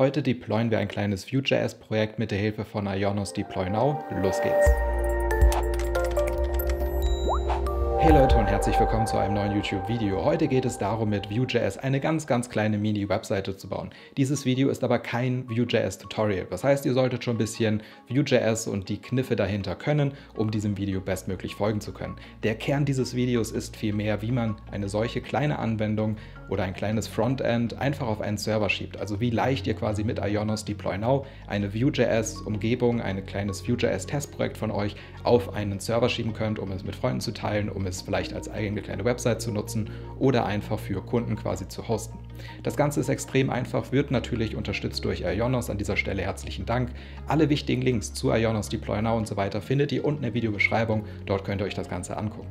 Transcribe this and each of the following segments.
Heute deployen wir ein kleines Vue.js-Projekt mit der Hilfe von Ionos Deploy Now. Los geht's! Hey Leute und herzlich willkommen zu einem neuen YouTube-Video. Heute geht es darum, mit Vue.js eine ganz, ganz kleine Mini-Webseite zu bauen. Dieses Video ist aber kein Vue.js-Tutorial. Das heißt, ihr solltet schon ein bisschen Vue.js und die Kniffe dahinter können, um diesem Video bestmöglich folgen zu können. Der Kern dieses Videos ist vielmehr, wie man eine solche kleine Anwendung oder ein kleines Frontend einfach auf einen Server schiebt. Also wie leicht ihr quasi mit Ionos Deploy Now eine Vue.js-Umgebung, ein kleines Vue.js-Testprojekt von euch auf einen Server schieben könnt, um es mit Freunden zu teilen, um es es vielleicht als eigene kleine Website zu nutzen oder einfach für Kunden quasi zu hosten. Das Ganze ist extrem einfach, wird natürlich unterstützt durch Ionos. An dieser Stelle herzlichen Dank. Alle wichtigen Links zu Ionos, Deploy Now und so weiter findet ihr unten in der Videobeschreibung. Dort könnt ihr euch das Ganze angucken.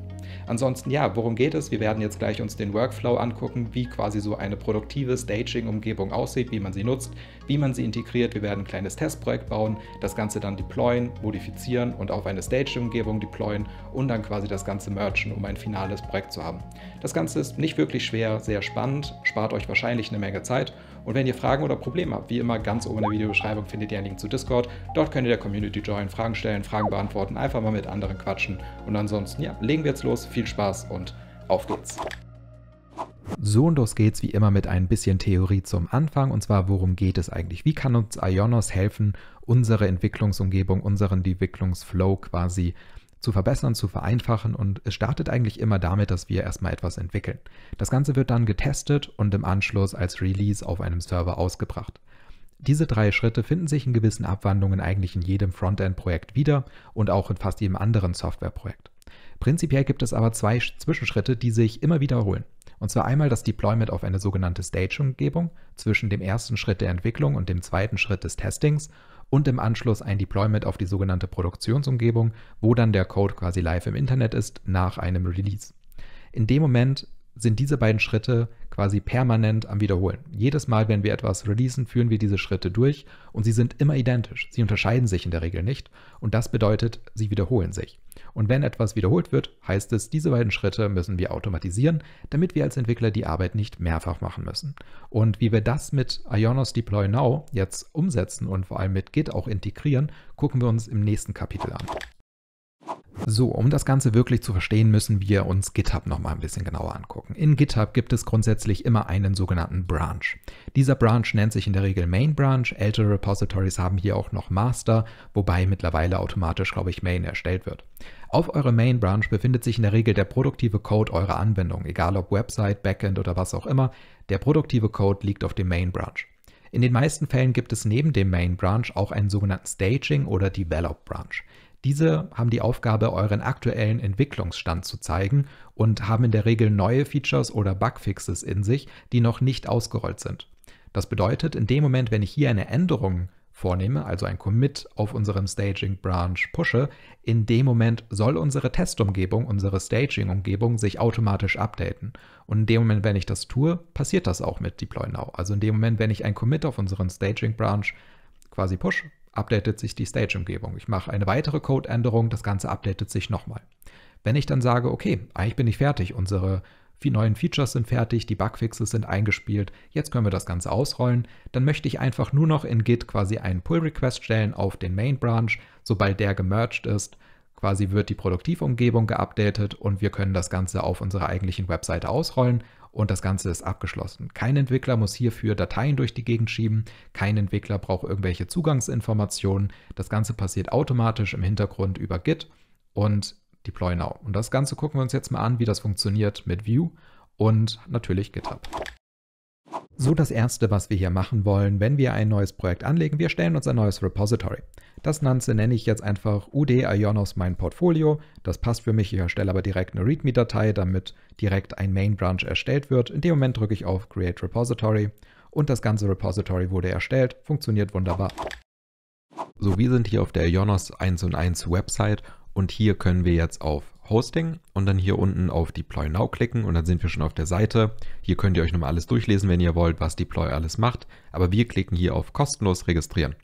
Ansonsten ja, worum geht es? Wir werden jetzt gleich uns den Workflow angucken, wie quasi so eine produktive Staging-Umgebung aussieht, wie man sie nutzt, wie man sie integriert. Wir werden ein kleines Testprojekt bauen, das Ganze dann deployen, modifizieren und auf eine Staging-Umgebung deployen und dann quasi das Ganze mergen, um ein finales Projekt zu haben. Das Ganze ist nicht wirklich schwer, sehr spannend, spart euch wahrscheinlich eine Menge Zeit und wenn ihr Fragen oder Probleme habt, wie immer ganz oben in der Videobeschreibung findet ihr einen Link zu Discord. Dort könnt ihr der Community joinen, Fragen stellen, Fragen beantworten, einfach mal mit anderen quatschen. Und ansonsten, ja, legen wir jetzt los. Viel Spaß und auf geht's. So und los geht's wie immer mit ein bisschen Theorie zum Anfang und zwar worum geht es eigentlich? Wie kann uns Ionos helfen, unsere Entwicklungsumgebung, unseren Entwicklungsflow quasi zu zu verbessern, zu vereinfachen und es startet eigentlich immer damit, dass wir erstmal etwas entwickeln. Das Ganze wird dann getestet und im Anschluss als Release auf einem Server ausgebracht. Diese drei Schritte finden sich in gewissen Abwandlungen eigentlich in jedem Frontend-Projekt wieder und auch in fast jedem anderen Softwareprojekt. Prinzipiell gibt es aber zwei Zwischenschritte, die sich immer wiederholen. Und zwar einmal das Deployment auf eine sogenannte Stage-Umgebung zwischen dem ersten Schritt der Entwicklung und dem zweiten Schritt des Testings und im Anschluss ein Deployment auf die sogenannte Produktionsumgebung, wo dann der Code quasi live im Internet ist nach einem Release. In dem Moment sind diese beiden Schritte quasi permanent am Wiederholen. Jedes Mal, wenn wir etwas releasen, führen wir diese Schritte durch und sie sind immer identisch. Sie unterscheiden sich in der Regel nicht und das bedeutet, sie wiederholen sich. Und wenn etwas wiederholt wird, heißt es, diese beiden Schritte müssen wir automatisieren, damit wir als Entwickler die Arbeit nicht mehrfach machen müssen. Und wie wir das mit Ionos Deploy Now jetzt umsetzen und vor allem mit Git auch integrieren, gucken wir uns im nächsten Kapitel an. So, um das Ganze wirklich zu verstehen, müssen wir uns GitHub nochmal ein bisschen genauer angucken. In GitHub gibt es grundsätzlich immer einen sogenannten Branch. Dieser Branch nennt sich in der Regel Main Branch. Ältere Repositories haben hier auch noch Master, wobei mittlerweile automatisch, glaube ich, Main erstellt wird. Auf eurer Main Branch befindet sich in der Regel der produktive Code eurer Anwendung, egal ob Website, Backend oder was auch immer. Der produktive Code liegt auf dem Main Branch. In den meisten Fällen gibt es neben dem Main Branch auch einen sogenannten Staging oder Develop Branch. Diese haben die Aufgabe, euren aktuellen Entwicklungsstand zu zeigen und haben in der Regel neue Features oder Bugfixes in sich, die noch nicht ausgerollt sind. Das bedeutet, in dem Moment, wenn ich hier eine Änderung vornehme, also ein Commit auf unserem Staging Branch pushe, in dem Moment soll unsere Testumgebung, unsere Staging-Umgebung sich automatisch updaten. Und in dem Moment, wenn ich das tue, passiert das auch mit Deploy Now. Also in dem Moment, wenn ich ein Commit auf unseren Staging Branch quasi pushe, updatet sich die Stage-Umgebung. Ich mache eine weitere Code-Änderung, das Ganze updatet sich nochmal. Wenn ich dann sage, okay, eigentlich bin ich fertig, unsere neuen Features sind fertig, die Bugfixes sind eingespielt, jetzt können wir das Ganze ausrollen, dann möchte ich einfach nur noch in Git quasi einen Pull-Request stellen auf den Main-Branch. Sobald der gemerged ist, quasi wird die Produktivumgebung geupdatet und wir können das Ganze auf unserer eigentlichen Webseite ausrollen und das Ganze ist abgeschlossen. Kein Entwickler muss hierfür Dateien durch die Gegend schieben, kein Entwickler braucht irgendwelche Zugangsinformationen. Das Ganze passiert automatisch im Hintergrund über Git und Deploy Now. Und das Ganze gucken wir uns jetzt mal an, wie das funktioniert mit Vue und natürlich GitHub so das Erste, was wir hier machen wollen, wenn wir ein neues Projekt anlegen. Wir stellen uns ein neues Repository. Das Ganze nenne ich jetzt einfach UD Ionos mein Portfolio. Das passt für mich. Ich erstelle aber direkt eine README-Datei, damit direkt ein Main-Branch erstellt wird. In dem Moment drücke ich auf Create Repository und das ganze Repository wurde erstellt. Funktioniert wunderbar. So, wir sind hier auf der Ionos 1 und 1 Website und hier können wir jetzt auf Hosting und dann hier unten auf Deploy Now klicken und dann sind wir schon auf der Seite. Hier könnt ihr euch nochmal alles durchlesen, wenn ihr wollt, was Deploy alles macht. Aber wir klicken hier auf kostenlos registrieren.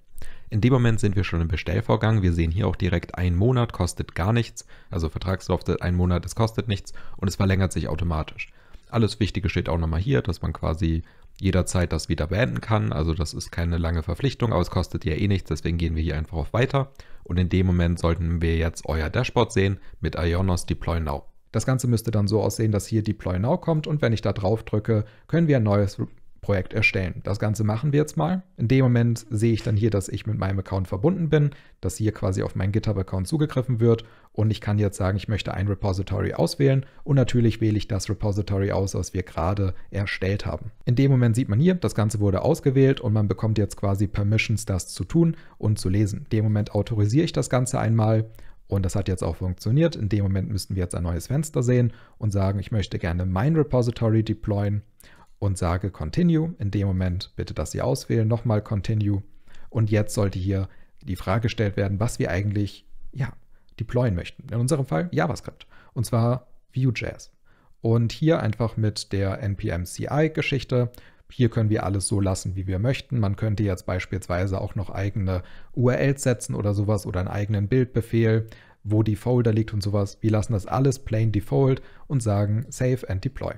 In dem Moment sind wir schon im Bestellvorgang. Wir sehen hier auch direkt, ein Monat kostet gar nichts. Also Vertragslaufzeit, ein Monat, es kostet nichts und es verlängert sich automatisch. Alles Wichtige steht auch nochmal hier, dass man quasi jederzeit das wieder beenden kann. Also das ist keine lange Verpflichtung, aber es kostet ja eh nichts, deswegen gehen wir hier einfach auf Weiter. Und in dem Moment sollten wir jetzt euer Dashboard sehen mit Ionos Deploy Now. Das Ganze müsste dann so aussehen, dass hier Deploy Now kommt und wenn ich da drauf drücke, können wir ein neues Projekt erstellen. Das Ganze machen wir jetzt mal. In dem Moment sehe ich dann hier, dass ich mit meinem Account verbunden bin, dass hier quasi auf meinen GitHub-Account zugegriffen wird und ich kann jetzt sagen, ich möchte ein Repository auswählen und natürlich wähle ich das Repository aus, was wir gerade erstellt haben. In dem Moment sieht man hier, das Ganze wurde ausgewählt und man bekommt jetzt quasi Permissions, das zu tun und zu lesen. In dem Moment autorisiere ich das Ganze einmal und das hat jetzt auch funktioniert. In dem Moment müssten wir jetzt ein neues Fenster sehen und sagen, ich möchte gerne mein Repository deployen und sage Continue. In dem Moment bitte dass Sie auswählen, nochmal Continue. Und jetzt sollte hier die Frage gestellt werden, was wir eigentlich, ja, deployen möchten. In unserem Fall JavaScript. Und zwar Vue.js. Und hier einfach mit der NPM CI-Geschichte. Hier können wir alles so lassen, wie wir möchten. Man könnte jetzt beispielsweise auch noch eigene URLs setzen oder sowas oder einen eigenen Bildbefehl, wo die Folder liegt und sowas. Wir lassen das alles plain default und sagen Save and Deploy.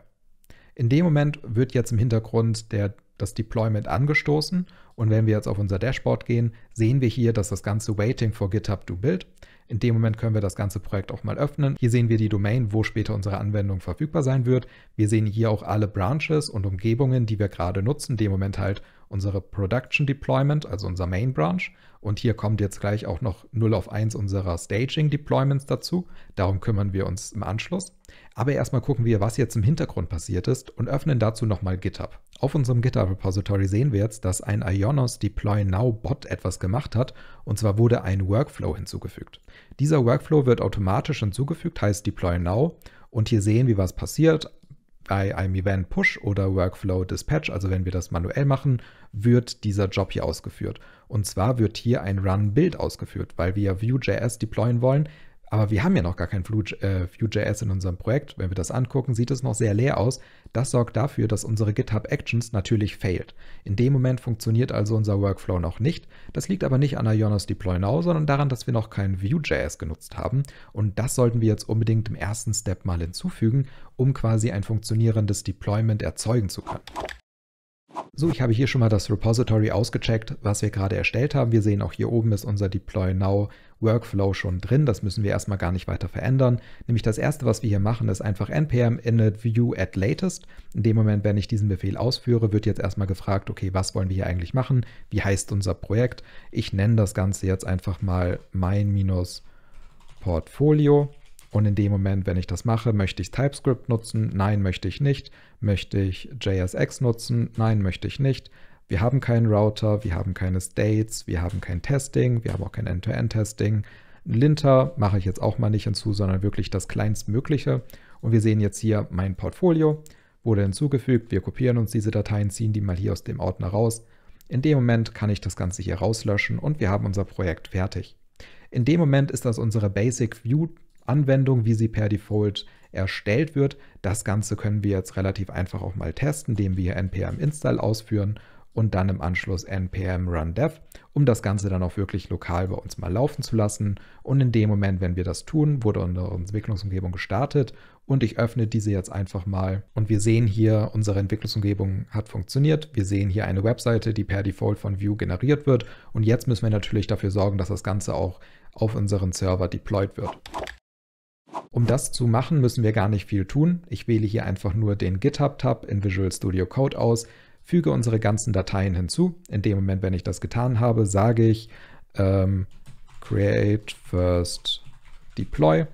In dem Moment wird jetzt im Hintergrund der, das Deployment angestoßen und wenn wir jetzt auf unser Dashboard gehen, sehen wir hier, dass das ganze Waiting for GitHub to Build in dem Moment können wir das ganze Projekt auch mal öffnen. Hier sehen wir die Domain, wo später unsere Anwendung verfügbar sein wird. Wir sehen hier auch alle Branches und Umgebungen, die wir gerade nutzen. In dem Moment halt unsere Production Deployment, also unser Main Branch. Und hier kommt jetzt gleich auch noch 0 auf 1 unserer Staging Deployments dazu. Darum kümmern wir uns im Anschluss. Aber erstmal gucken wir, was jetzt im Hintergrund passiert ist und öffnen dazu nochmal GitHub. Auf unserem GitHub-Repository sehen wir jetzt, dass ein Ionos Deploy Now Bot etwas gemacht hat, und zwar wurde ein Workflow hinzugefügt. Dieser Workflow wird automatisch hinzugefügt, heißt Deploy Now, und hier sehen wir, was passiert. Bei einem Event Push oder Workflow Dispatch, also wenn wir das manuell machen, wird dieser Job hier ausgeführt. Und zwar wird hier ein Run Build ausgeführt, weil wir Vue.js deployen wollen, aber wir haben ja noch gar kein äh, Vue.js in unserem Projekt. Wenn wir das angucken, sieht es noch sehr leer aus. Das sorgt dafür, dass unsere GitHub Actions natürlich failt. In dem Moment funktioniert also unser Workflow noch nicht. Das liegt aber nicht an der Deploy Now, sondern daran, dass wir noch kein Vue.js genutzt haben. Und das sollten wir jetzt unbedingt im ersten Step mal hinzufügen, um quasi ein funktionierendes Deployment erzeugen zu können. So, ich habe hier schon mal das Repository ausgecheckt, was wir gerade erstellt haben. Wir sehen auch hier oben ist unser Deploy Now Workflow schon drin. Das müssen wir erstmal gar nicht weiter verändern. Nämlich das erste, was wir hier machen, ist einfach npm init view at latest. In dem Moment, wenn ich diesen Befehl ausführe, wird jetzt erstmal gefragt, okay, was wollen wir hier eigentlich machen? Wie heißt unser Projekt? Ich nenne das Ganze jetzt einfach mal mein-portfolio. Und in dem Moment, wenn ich das mache, möchte ich TypeScript nutzen? Nein, möchte ich nicht. Möchte ich JSX nutzen? Nein, möchte ich nicht. Wir haben keinen Router, wir haben keine States, wir haben kein Testing, wir haben auch kein End-to-End-Testing. Linter mache ich jetzt auch mal nicht hinzu, sondern wirklich das kleinstmögliche. Und wir sehen jetzt hier mein Portfolio, wurde hinzugefügt. Wir kopieren uns diese Dateien, ziehen die mal hier aus dem Ordner raus. In dem Moment kann ich das Ganze hier rauslöschen und wir haben unser Projekt fertig. In dem Moment ist das unsere Basic View Anwendung, wie sie per Default erstellt wird. Das Ganze können wir jetzt relativ einfach auch mal testen, indem wir npm install ausführen und dann im Anschluss npm run dev, um das Ganze dann auch wirklich lokal bei uns mal laufen zu lassen. Und in dem Moment, wenn wir das tun, wurde unsere Entwicklungsumgebung gestartet und ich öffne diese jetzt einfach mal. Und wir sehen hier, unsere Entwicklungsumgebung hat funktioniert. Wir sehen hier eine Webseite, die per Default von Vue generiert wird. Und jetzt müssen wir natürlich dafür sorgen, dass das Ganze auch auf unseren Server deployed wird. Um das zu machen, müssen wir gar nicht viel tun. Ich wähle hier einfach nur den GitHub-Tab in Visual Studio Code aus, füge unsere ganzen Dateien hinzu. In dem Moment, wenn ich das getan habe, sage ich ähm, create first deploy,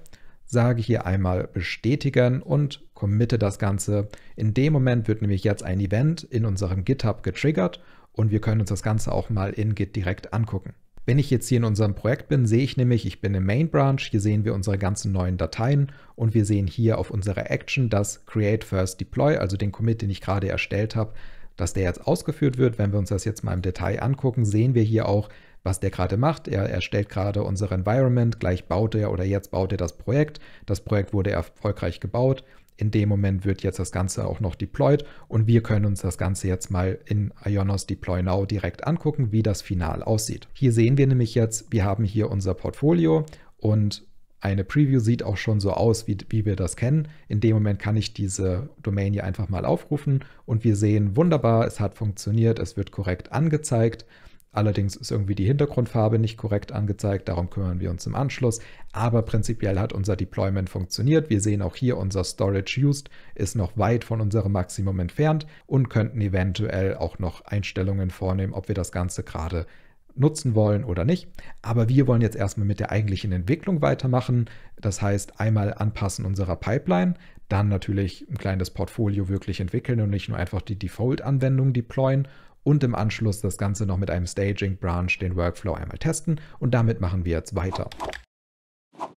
sage hier einmal bestätigen und committe das Ganze. In dem Moment wird nämlich jetzt ein Event in unserem GitHub getriggert und wir können uns das Ganze auch mal in Git direkt angucken. Wenn ich jetzt hier in unserem Projekt bin, sehe ich nämlich, ich bin im Main Branch, hier sehen wir unsere ganzen neuen Dateien und wir sehen hier auf unserer Action, das Create First Deploy, also den Commit, den ich gerade erstellt habe, dass der jetzt ausgeführt wird. Wenn wir uns das jetzt mal im Detail angucken, sehen wir hier auch, was der gerade macht. Er erstellt gerade unser Environment, gleich baut er oder jetzt baut er das Projekt. Das Projekt wurde erfolgreich gebaut in dem Moment wird jetzt das Ganze auch noch deployed und wir können uns das Ganze jetzt mal in Ionos Deploy Now direkt angucken, wie das final aussieht. Hier sehen wir nämlich jetzt, wir haben hier unser Portfolio und eine Preview sieht auch schon so aus, wie, wie wir das kennen. In dem Moment kann ich diese Domain hier einfach mal aufrufen und wir sehen wunderbar, es hat funktioniert, es wird korrekt angezeigt Allerdings ist irgendwie die Hintergrundfarbe nicht korrekt angezeigt, darum kümmern wir uns im Anschluss. Aber prinzipiell hat unser Deployment funktioniert. Wir sehen auch hier, unser Storage Used ist noch weit von unserem Maximum entfernt und könnten eventuell auch noch Einstellungen vornehmen, ob wir das Ganze gerade nutzen wollen oder nicht. Aber wir wollen jetzt erstmal mit der eigentlichen Entwicklung weitermachen. Das heißt, einmal anpassen unserer Pipeline, dann natürlich ein kleines Portfolio wirklich entwickeln und nicht nur einfach die Default-Anwendung deployen und im Anschluss das Ganze noch mit einem Staging-Branch den Workflow einmal testen und damit machen wir jetzt weiter.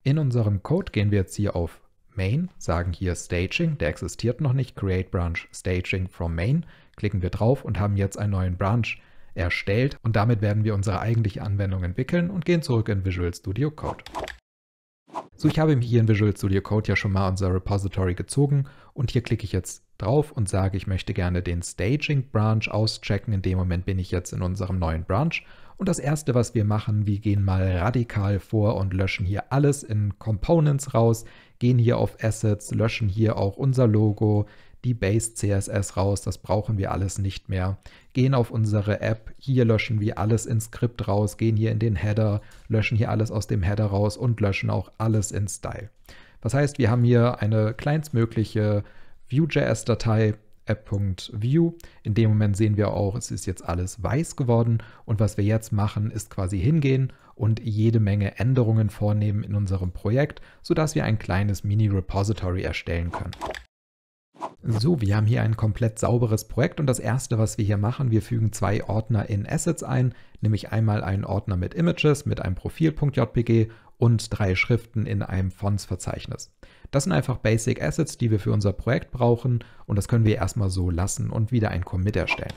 In unserem Code gehen wir jetzt hier auf Main, sagen hier Staging, der existiert noch nicht, Create Branch Staging from Main, klicken wir drauf und haben jetzt einen neuen Branch erstellt und damit werden wir unsere eigentliche Anwendung entwickeln und gehen zurück in Visual Studio Code. So, ich habe hier in Visual Studio Code ja schon mal unser Repository gezogen und hier klicke ich jetzt drauf und sage, ich möchte gerne den Staging Branch auschecken. In dem Moment bin ich jetzt in unserem neuen Branch. Und das erste, was wir machen, wir gehen mal radikal vor und löschen hier alles in Components raus, gehen hier auf Assets, löschen hier auch unser Logo, die Base CSS raus, das brauchen wir alles nicht mehr. Gehen auf unsere App, hier löschen wir alles in Skript raus, gehen hier in den Header, löschen hier alles aus dem Header raus und löschen auch alles in Style. Das heißt, wir haben hier eine kleinstmögliche Vue.js-Datei app.view. In dem Moment sehen wir auch, es ist jetzt alles weiß geworden und was wir jetzt machen, ist quasi hingehen und jede Menge Änderungen vornehmen in unserem Projekt, sodass wir ein kleines Mini-Repository erstellen können. So, wir haben hier ein komplett sauberes Projekt und das erste, was wir hier machen, wir fügen zwei Ordner in Assets ein, nämlich einmal einen Ordner mit Images mit einem Profil.jpg und drei Schriften in einem Fonts-Verzeichnis. Das sind einfach Basic Assets, die wir für unser Projekt brauchen und das können wir erstmal so lassen und wieder ein Commit erstellen.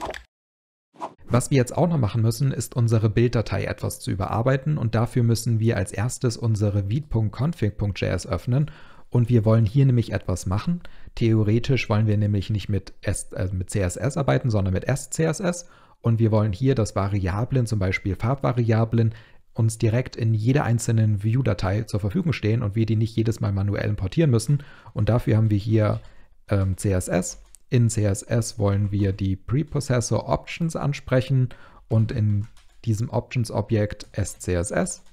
Was wir jetzt auch noch machen müssen, ist unsere Bilddatei etwas zu überarbeiten und dafür müssen wir als erstes unsere vid.config.js öffnen und wir wollen hier nämlich etwas machen. Theoretisch wollen wir nämlich nicht mit, S, äh, mit CSS arbeiten, sondern mit SCSS und wir wollen hier, dass Variablen, zum Beispiel Farbvariablen, uns direkt in jeder einzelnen View-Datei zur Verfügung stehen und wir die nicht jedes Mal manuell importieren müssen. Und dafür haben wir hier ähm, CSS. In CSS wollen wir die Preprocessor Options ansprechen und in diesem Options-Objekt SCSS.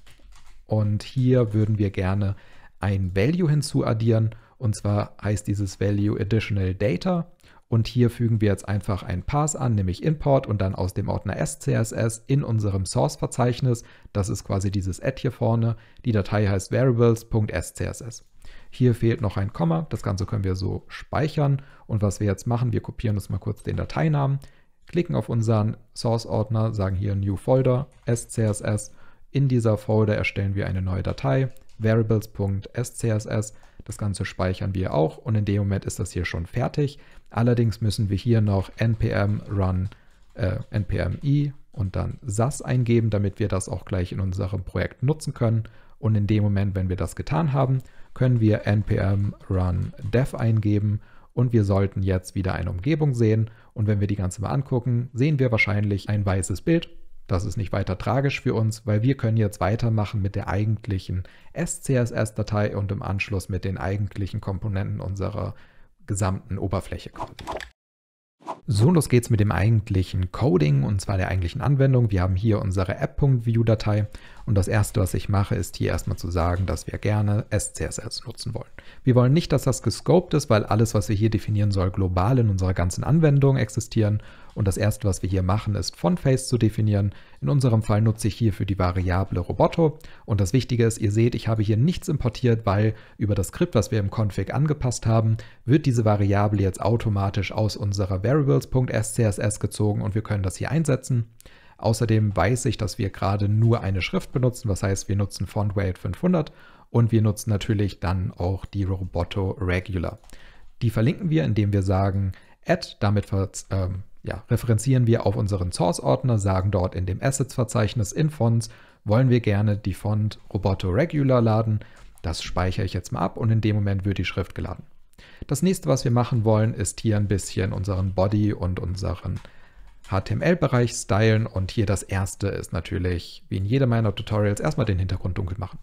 Und hier würden wir gerne ein Value hinzuaddieren. Und zwar heißt dieses Value Additional Data. Und hier fügen wir jetzt einfach einen Pass an, nämlich Import und dann aus dem Ordner SCSS in unserem Source-Verzeichnis. Das ist quasi dieses Add hier vorne. Die Datei heißt variables.scss. Hier fehlt noch ein Komma. Das Ganze können wir so speichern. Und was wir jetzt machen, wir kopieren uns mal kurz den Dateinamen, klicken auf unseren Source-Ordner, sagen hier New Folder, SCSS. In dieser Folder erstellen wir eine neue Datei, variables.scss das Ganze speichern wir auch und in dem Moment ist das hier schon fertig. Allerdings müssen wir hier noch npm run äh, npm i und dann sas eingeben, damit wir das auch gleich in unserem Projekt nutzen können. Und in dem Moment, wenn wir das getan haben, können wir npm run dev eingeben und wir sollten jetzt wieder eine Umgebung sehen. Und wenn wir die ganze mal angucken, sehen wir wahrscheinlich ein weißes Bild das ist nicht weiter tragisch für uns, weil wir können jetzt weitermachen mit der eigentlichen SCSS-Datei und im Anschluss mit den eigentlichen Komponenten unserer gesamten Oberfläche so, los geht's mit dem eigentlichen Coding und zwar der eigentlichen Anwendung. Wir haben hier unsere app.view-Datei und das erste, was ich mache, ist hier erstmal zu sagen, dass wir gerne SCSS nutzen wollen. Wir wollen nicht, dass das gescoped ist, weil alles, was wir hier definieren soll, global in unserer ganzen Anwendung existieren und das erste, was wir hier machen, ist Fontface zu definieren. In unserem Fall nutze ich hierfür die Variable Roboto. Und das Wichtige ist, ihr seht, ich habe hier nichts importiert, weil über das Skript, was wir im Config angepasst haben, wird diese Variable jetzt automatisch aus unserer Variables.scss gezogen und wir können das hier einsetzen. Außerdem weiß ich, dass wir gerade nur eine Schrift benutzen, das heißt, wir nutzen Font Weight 500 und wir nutzen natürlich dann auch die Roboto Regular. Die verlinken wir, indem wir sagen add, damit äh, ja, referenzieren wir auf unseren Source-Ordner, sagen dort in dem Assets-Verzeichnis in Fonts, wollen wir gerne die Font Roboto Regular laden. Das speichere ich jetzt mal ab und in dem Moment wird die Schrift geladen. Das nächste, was wir machen wollen, ist hier ein bisschen unseren Body und unseren HTML-Bereich stylen und hier das erste ist natürlich, wie in jedem meiner Tutorials, erstmal den Hintergrund dunkel machen.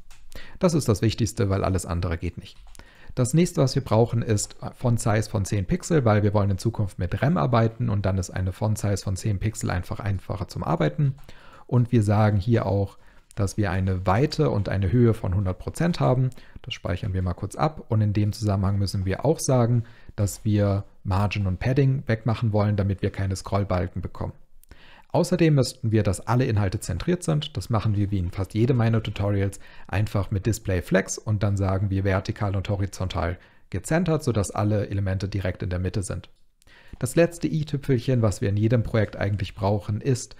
Das ist das Wichtigste, weil alles andere geht nicht. Das nächste, was wir brauchen, ist Font-Size von 10 Pixel, weil wir wollen in Zukunft mit RAM arbeiten und dann ist eine Font-Size von 10 Pixel einfach einfacher zum Arbeiten. Und wir sagen hier auch, dass wir eine Weite und eine Höhe von 100% haben. Das speichern wir mal kurz ab. Und in dem Zusammenhang müssen wir auch sagen, dass wir Margin und Padding wegmachen wollen, damit wir keine Scrollbalken bekommen. Außerdem müssten wir, dass alle Inhalte zentriert sind. Das machen wir wie in fast jedem meiner Tutorials einfach mit Display Flex und dann sagen wir vertikal und horizontal gezentert, sodass alle Elemente direkt in der Mitte sind. Das letzte i-Tüpfelchen, was wir in jedem Projekt eigentlich brauchen, ist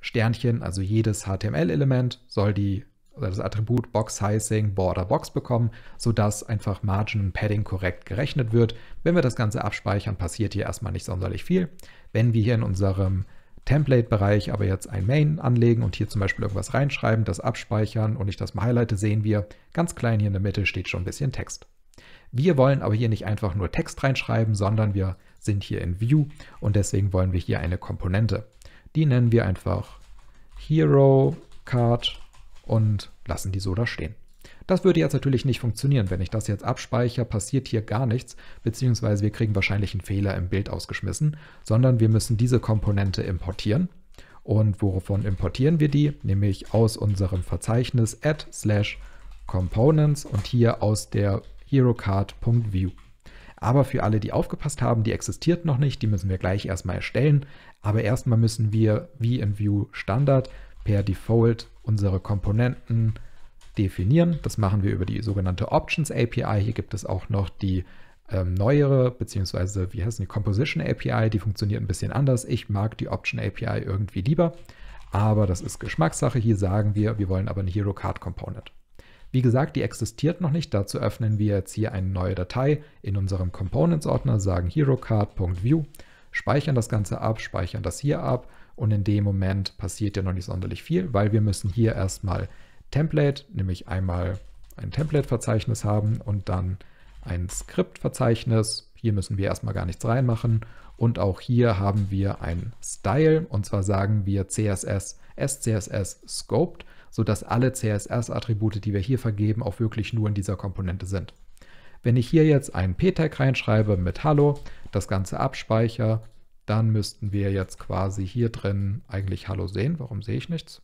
Sternchen, also jedes HTML-Element soll die, also das Attribut Box Sizing Border Box bekommen, sodass einfach Margin und Padding korrekt gerechnet wird. Wenn wir das Ganze abspeichern, passiert hier erstmal nicht sonderlich viel. Wenn wir hier in unserem Template-Bereich aber jetzt ein Main anlegen und hier zum Beispiel irgendwas reinschreiben, das abspeichern und ich das mal highlighte, sehen wir, ganz klein hier in der Mitte steht schon ein bisschen Text. Wir wollen aber hier nicht einfach nur Text reinschreiben, sondern wir sind hier in View und deswegen wollen wir hier eine Komponente. Die nennen wir einfach Hero Card und lassen die so da stehen. Das würde jetzt natürlich nicht funktionieren. Wenn ich das jetzt abspeichere, passiert hier gar nichts, beziehungsweise wir kriegen wahrscheinlich einen Fehler im Bild ausgeschmissen, sondern wir müssen diese Komponente importieren. Und wovon importieren wir die? Nämlich aus unserem Verzeichnis add slash components und hier aus der herocard.view. Aber für alle, die aufgepasst haben, die existiert noch nicht, die müssen wir gleich erstmal erstellen. Aber erstmal müssen wir wie in View Standard per Default unsere Komponenten definieren. Das machen wir über die sogenannte Options API. Hier gibt es auch noch die ähm, neuere, beziehungsweise wie heißt die Composition API, die funktioniert ein bisschen anders. Ich mag die Option API irgendwie lieber, aber das ist Geschmackssache. Hier sagen wir, wir wollen aber eine Hero Card Component. Wie gesagt, die existiert noch nicht. Dazu öffnen wir jetzt hier eine neue Datei in unserem Components-Ordner, sagen HeroCard.view, speichern das Ganze ab, speichern das hier ab und in dem Moment passiert ja noch nicht sonderlich viel, weil wir müssen hier erstmal Template, nämlich einmal ein Template-Verzeichnis haben und dann ein Skript-Verzeichnis. Hier müssen wir erstmal gar nichts reinmachen. Und auch hier haben wir ein Style und zwar sagen wir CSS, SCSS scoped, sodass alle CSS-Attribute, die wir hier vergeben, auch wirklich nur in dieser Komponente sind. Wenn ich hier jetzt einen P-Tag reinschreibe mit Hallo, das Ganze abspeichere, dann müssten wir jetzt quasi hier drin eigentlich Hallo sehen. Warum sehe ich nichts?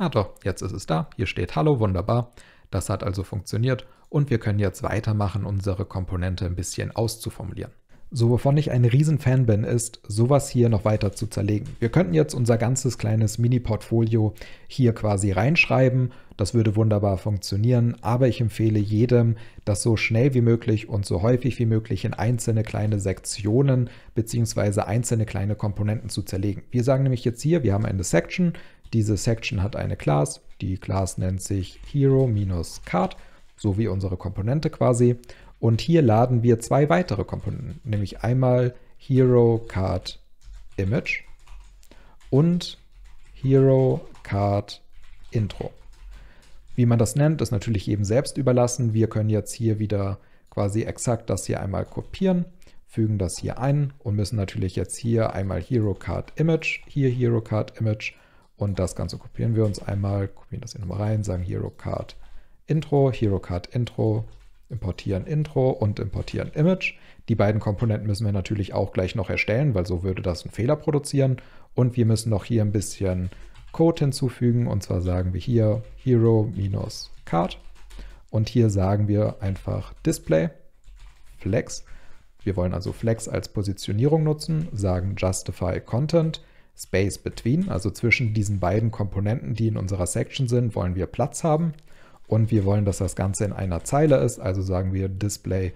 Ah doch, jetzt ist es da. Hier steht Hallo, wunderbar. Das hat also funktioniert und wir können jetzt weitermachen, unsere Komponente ein bisschen auszuformulieren. So, wovon ich ein Riesenfan bin, ist, sowas hier noch weiter zu zerlegen. Wir könnten jetzt unser ganzes kleines Mini-Portfolio hier quasi reinschreiben. Das würde wunderbar funktionieren, aber ich empfehle jedem, das so schnell wie möglich und so häufig wie möglich in einzelne kleine Sektionen bzw. einzelne kleine Komponenten zu zerlegen. Wir sagen nämlich jetzt hier, wir haben eine Section, diese Section hat eine Class. Die Class nennt sich Hero-Card, so wie unsere Komponente quasi. Und hier laden wir zwei weitere Komponenten, nämlich einmal Hero-Card Image und Hero-Card Intro. Wie man das nennt, ist natürlich eben selbst überlassen. Wir können jetzt hier wieder quasi exakt das hier einmal kopieren, fügen das hier ein und müssen natürlich jetzt hier einmal Hero Card Image, hier Hero Card Image und das Ganze kopieren wir uns einmal, kopieren das hier nochmal rein, sagen Hero Card Intro, Hero Card Intro, importieren Intro und importieren Image. Die beiden Komponenten müssen wir natürlich auch gleich noch erstellen, weil so würde das einen Fehler produzieren. Und wir müssen noch hier ein bisschen Code hinzufügen. Und zwar sagen wir hier Hero-Card. Und hier sagen wir einfach Display, Flex. Wir wollen also Flex als Positionierung nutzen, sagen Justify Content Space Between, also zwischen diesen beiden Komponenten, die in unserer Section sind, wollen wir Platz haben und wir wollen, dass das Ganze in einer Zeile ist, also sagen wir Display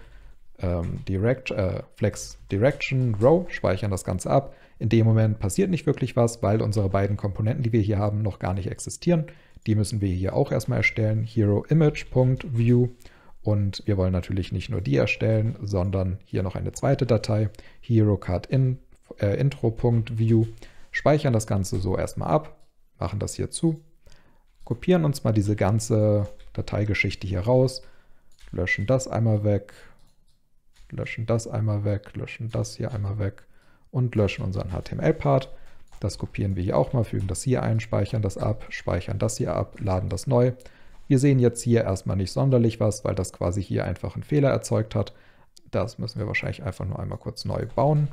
ähm, Direct, äh, Flex Direction Row, speichern das Ganze ab. In dem Moment passiert nicht wirklich was, weil unsere beiden Komponenten, die wir hier haben, noch gar nicht existieren. Die müssen wir hier auch erstmal erstellen, HeroImage.View. und wir wollen natürlich nicht nur die erstellen, sondern hier noch eine zweite Datei, HeroCardIntro.View. in, äh, speichern das Ganze so erstmal ab, machen das hier zu, kopieren uns mal diese ganze Dateigeschichte hier raus, löschen das einmal weg, löschen das einmal weg, löschen das hier einmal weg und löschen unseren HTML-Part. Das kopieren wir hier auch mal, fügen das hier ein, speichern das ab, speichern das hier ab, laden das neu. Wir sehen jetzt hier erstmal nicht sonderlich was, weil das quasi hier einfach einen Fehler erzeugt hat. Das müssen wir wahrscheinlich einfach nur einmal kurz neu bauen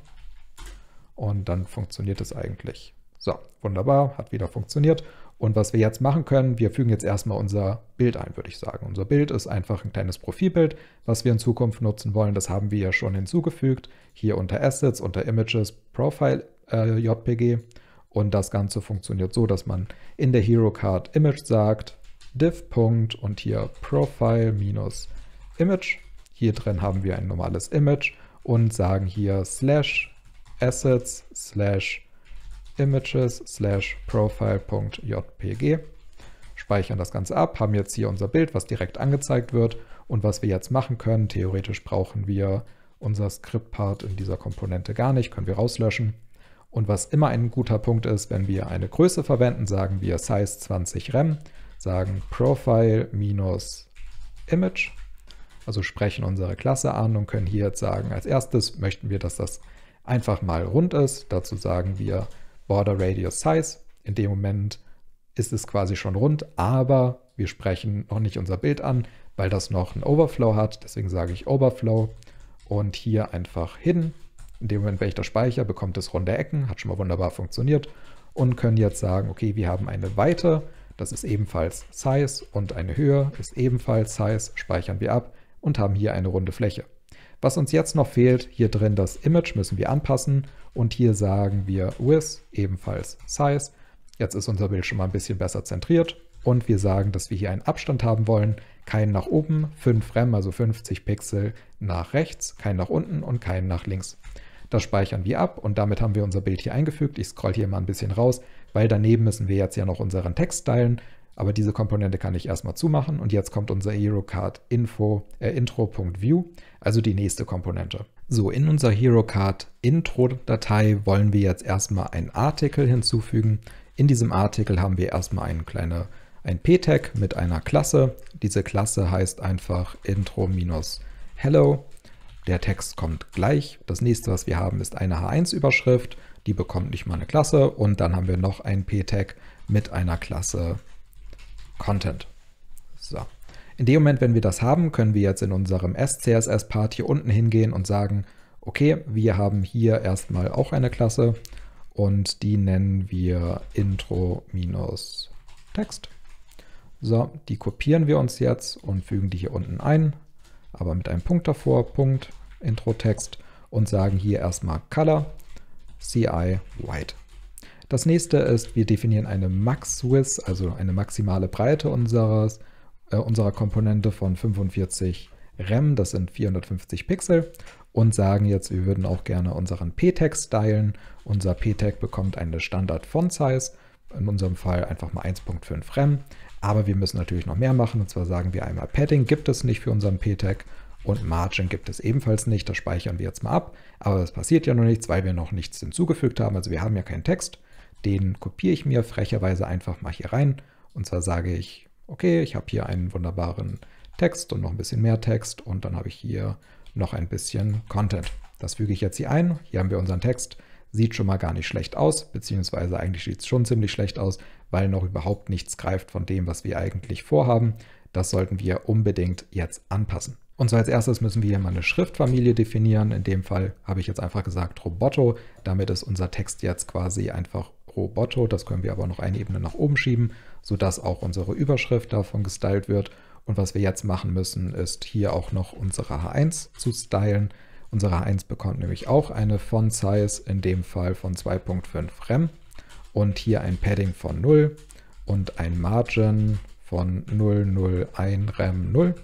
und dann funktioniert es eigentlich. So, wunderbar, hat wieder funktioniert. Und was wir jetzt machen können, wir fügen jetzt erstmal unser Bild ein, würde ich sagen. Unser Bild ist einfach ein kleines Profilbild, was wir in Zukunft nutzen wollen. Das haben wir ja schon hinzugefügt. Hier unter Assets, unter Images, Profile äh, JPG. Und das Ganze funktioniert so, dass man in der Hero Card Image sagt, div. und hier Profile Image. Hier drin haben wir ein normales Image und sagen hier slash assets slash images slash profile.jpg, speichern das Ganze ab, haben jetzt hier unser Bild, was direkt angezeigt wird und was wir jetzt machen können. Theoretisch brauchen wir unser Skriptpart in dieser Komponente gar nicht, können wir rauslöschen. Und was immer ein guter Punkt ist, wenn wir eine Größe verwenden, sagen wir Size 20 Rem, sagen Profile-Image, minus also sprechen unsere Klasse an und können hier jetzt sagen, als erstes möchten wir, dass das einfach mal rund ist. Dazu sagen wir Border Radius Size. In dem Moment ist es quasi schon rund, aber wir sprechen noch nicht unser Bild an, weil das noch ein Overflow hat. Deswegen sage ich Overflow und hier einfach hin. In dem Moment, wenn ich das speichere, bekommt es runde Ecken, hat schon mal wunderbar funktioniert und können jetzt sagen, okay, wir haben eine Weite, das ist ebenfalls Size und eine Höhe ist ebenfalls Size, speichern wir ab und haben hier eine runde Fläche. Was uns jetzt noch fehlt, hier drin das Image müssen wir anpassen und hier sagen wir with ebenfalls size. Jetzt ist unser Bild schon mal ein bisschen besser zentriert und wir sagen, dass wir hier einen Abstand haben wollen, keinen nach oben, 5 Rem, also 50 Pixel nach rechts, keinen nach unten und keinen nach links. Das speichern wir ab und damit haben wir unser Bild hier eingefügt. Ich scroll hier mal ein bisschen raus, weil daneben müssen wir jetzt ja noch unseren Text stylen aber diese Komponente kann ich erstmal zumachen und jetzt kommt unser HeroCard Info, äh, Intro.view, also die nächste Komponente. So, in unserer HeroCard Intro-Datei wollen wir jetzt erstmal einen Artikel hinzufügen. In diesem Artikel haben wir erstmal eine kleine, ein P-Tag mit einer Klasse. Diese Klasse heißt einfach Intro-Hello. Der Text kommt gleich. Das nächste, was wir haben, ist eine H1-Überschrift. Die bekommt nicht mal eine Klasse. Und dann haben wir noch ein P-Tag mit einer Klasse Content. So. In dem Moment, wenn wir das haben, können wir jetzt in unserem SCSS-Part hier unten hingehen und sagen, okay, wir haben hier erstmal auch eine Klasse und die nennen wir Intro-Text. So, die kopieren wir uns jetzt und fügen die hier unten ein, aber mit einem Punkt davor, Punkt, Intro-Text und sagen hier erstmal Color, CI, White. Das nächste ist, wir definieren eine Max-Width, also eine maximale Breite unseres, äh, unserer Komponente von 45 RAM, das sind 450 Pixel und sagen jetzt, wir würden auch gerne unseren P-Tag stylen. Unser P-Tag bekommt eine Standard-Font-Size, in unserem Fall einfach mal 1.5 RAM. Aber wir müssen natürlich noch mehr machen und zwar sagen wir einmal Padding gibt es nicht für unseren P-Tag und Margin gibt es ebenfalls nicht. Das speichern wir jetzt mal ab, aber es passiert ja noch nichts, weil wir noch nichts hinzugefügt haben. Also wir haben ja keinen Text. Den kopiere ich mir frecherweise einfach mal hier rein. Und zwar sage ich, okay, ich habe hier einen wunderbaren Text und noch ein bisschen mehr Text und dann habe ich hier noch ein bisschen Content. Das füge ich jetzt hier ein. Hier haben wir unseren Text. Sieht schon mal gar nicht schlecht aus, beziehungsweise eigentlich sieht es schon ziemlich schlecht aus, weil noch überhaupt nichts greift von dem, was wir eigentlich vorhaben. Das sollten wir unbedingt jetzt anpassen. Und so als erstes müssen wir hier mal eine Schriftfamilie definieren. In dem Fall habe ich jetzt einfach gesagt Roboto. Damit ist unser Text jetzt quasi einfach Roboto. Das können wir aber noch eine Ebene nach oben schieben, sodass auch unsere Überschrift davon gestylt wird. Und was wir jetzt machen müssen, ist hier auch noch unsere H1 zu stylen. Unsere H1 bekommt nämlich auch eine Font Size, in dem Fall von 2.5 Rem. Und hier ein Padding von 0 und ein Margin von 001 Rem 0.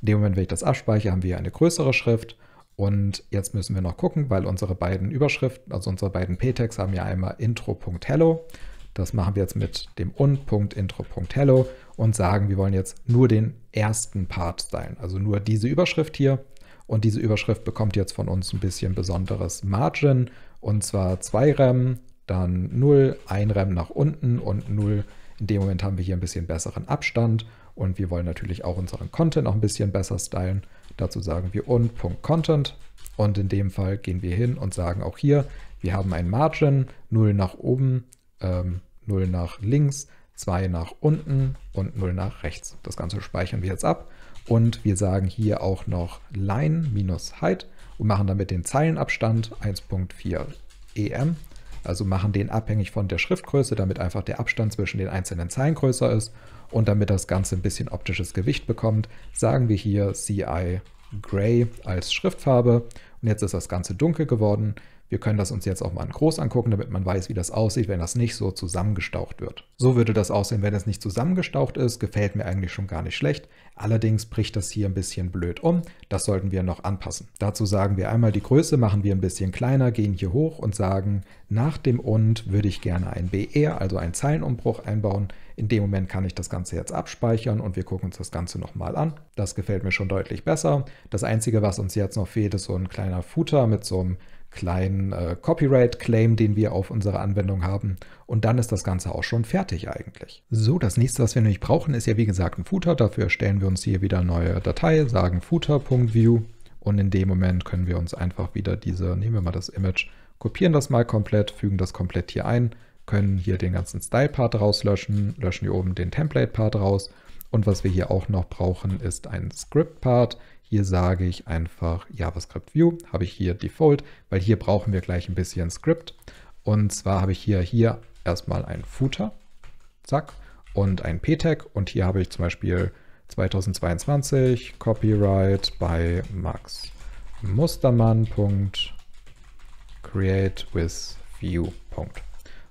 In dem Moment, wenn ich das abspeichere, haben wir eine größere Schrift und jetzt müssen wir noch gucken, weil unsere beiden Überschriften, also unsere beiden P-Tags haben ja einmal intro.hello. Das machen wir jetzt mit dem und.intro.hello und sagen, wir wollen jetzt nur den ersten Part stylen, also nur diese Überschrift hier. Und diese Überschrift bekommt jetzt von uns ein bisschen besonderes Margin und zwar 2 Rem, dann 0, 1 Rem nach unten und 0. In dem Moment haben wir hier ein bisschen besseren Abstand und wir wollen natürlich auch unseren Content noch ein bisschen besser stylen. Dazu sagen wir und.content und in dem Fall gehen wir hin und sagen auch hier, wir haben ein Margin, 0 nach oben, ähm, 0 nach links, 2 nach unten und 0 nach rechts. Das Ganze speichern wir jetzt ab und wir sagen hier auch noch Line-Height minus und machen damit den Zeilenabstand 1.4 EM. Also machen den abhängig von der Schriftgröße, damit einfach der Abstand zwischen den einzelnen Zeilen größer ist und damit das Ganze ein bisschen optisches Gewicht bekommt, sagen wir hier CI Gray als Schriftfarbe. Und jetzt ist das Ganze dunkel geworden. Wir können das uns jetzt auch mal in groß angucken, damit man weiß, wie das aussieht, wenn das nicht so zusammengestaucht wird. So würde das aussehen, wenn es nicht zusammengestaucht ist. Gefällt mir eigentlich schon gar nicht schlecht. Allerdings bricht das hier ein bisschen blöd um. Das sollten wir noch anpassen. Dazu sagen wir einmal die Größe, machen wir ein bisschen kleiner, gehen hier hoch und sagen, nach dem und würde ich gerne ein BR, e, also einen Zeilenumbruch einbauen. In dem Moment kann ich das Ganze jetzt abspeichern und wir gucken uns das Ganze nochmal an. Das gefällt mir schon deutlich besser. Das Einzige, was uns jetzt noch fehlt, ist so ein kleiner Footer mit so einem kleinen äh, Copyright-Claim, den wir auf unserer Anwendung haben. Und dann ist das Ganze auch schon fertig eigentlich. So, das nächste, was wir nämlich brauchen, ist ja wie gesagt ein Footer. Dafür erstellen wir uns hier wieder eine neue Datei, sagen footer.view und in dem Moment können wir uns einfach wieder diese, nehmen wir mal das Image, kopieren das mal komplett, fügen das komplett hier ein, können hier den ganzen Style-Part rauslöschen, löschen hier oben den Template-Part raus und was wir hier auch noch brauchen, ist ein Script-Part. Hier sage ich einfach JavaScript View, habe ich hier Default, weil hier brauchen wir gleich ein bisschen Script. Und zwar habe ich hier, hier erstmal ein Footer, zack, und ein P-Tag. Und hier habe ich zum Beispiel 2022 Copyright bei Max Mustermann. Create with View.